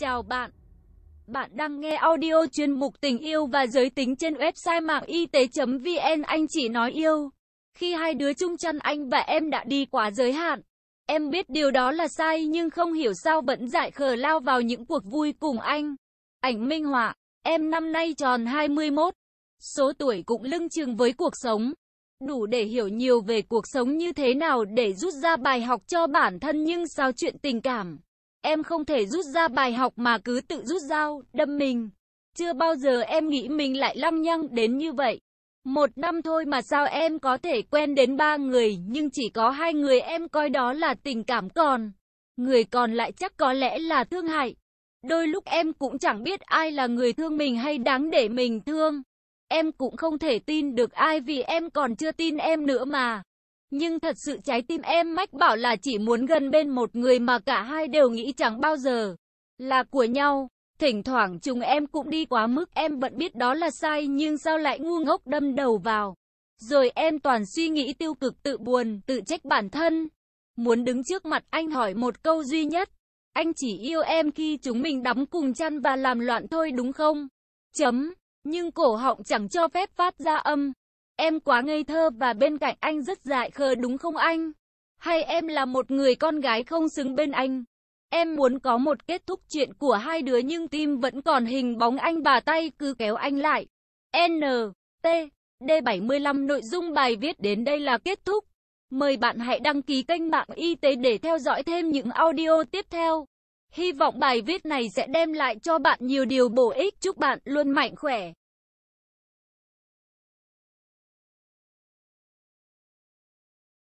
Chào bạn. Bạn đang nghe audio chuyên mục tình yêu và giới tính trên website mạng y tế.vn anh chỉ nói yêu. Khi hai đứa chung chăn anh và em đã đi quá giới hạn. Em biết điều đó là sai nhưng không hiểu sao vẫn dại khờ lao vào những cuộc vui cùng anh. Ảnh Minh Họa, em năm nay tròn 21. Số tuổi cũng lưng chừng với cuộc sống. Đủ để hiểu nhiều về cuộc sống như thế nào để rút ra bài học cho bản thân nhưng sao chuyện tình cảm Em không thể rút ra bài học mà cứ tự rút dao, đâm mình. Chưa bao giờ em nghĩ mình lại lăng nhăng đến như vậy. Một năm thôi mà sao em có thể quen đến ba người, nhưng chỉ có hai người em coi đó là tình cảm còn. Người còn lại chắc có lẽ là thương hại. Đôi lúc em cũng chẳng biết ai là người thương mình hay đáng để mình thương. Em cũng không thể tin được ai vì em còn chưa tin em nữa mà. Nhưng thật sự trái tim em mách bảo là chỉ muốn gần bên một người mà cả hai đều nghĩ chẳng bao giờ là của nhau. Thỉnh thoảng chúng em cũng đi quá mức em vẫn biết đó là sai nhưng sao lại ngu ngốc đâm đầu vào. Rồi em toàn suy nghĩ tiêu cực tự buồn, tự trách bản thân. Muốn đứng trước mặt anh hỏi một câu duy nhất. Anh chỉ yêu em khi chúng mình đắm cùng chăn và làm loạn thôi đúng không? Chấm. Nhưng cổ họng chẳng cho phép phát ra âm. Em quá ngây thơ và bên cạnh anh rất dại khờ đúng không anh? Hay em là một người con gái không xứng bên anh? Em muốn có một kết thúc chuyện của hai đứa nhưng tim vẫn còn hình bóng anh bà tay cứ kéo anh lại. N. T. D75 nội dung bài viết đến đây là kết thúc. Mời bạn hãy đăng ký kênh mạng y tế để theo dõi thêm những audio tiếp theo. Hy vọng bài viết này sẽ đem lại cho bạn nhiều điều bổ ích. Chúc bạn luôn mạnh khỏe.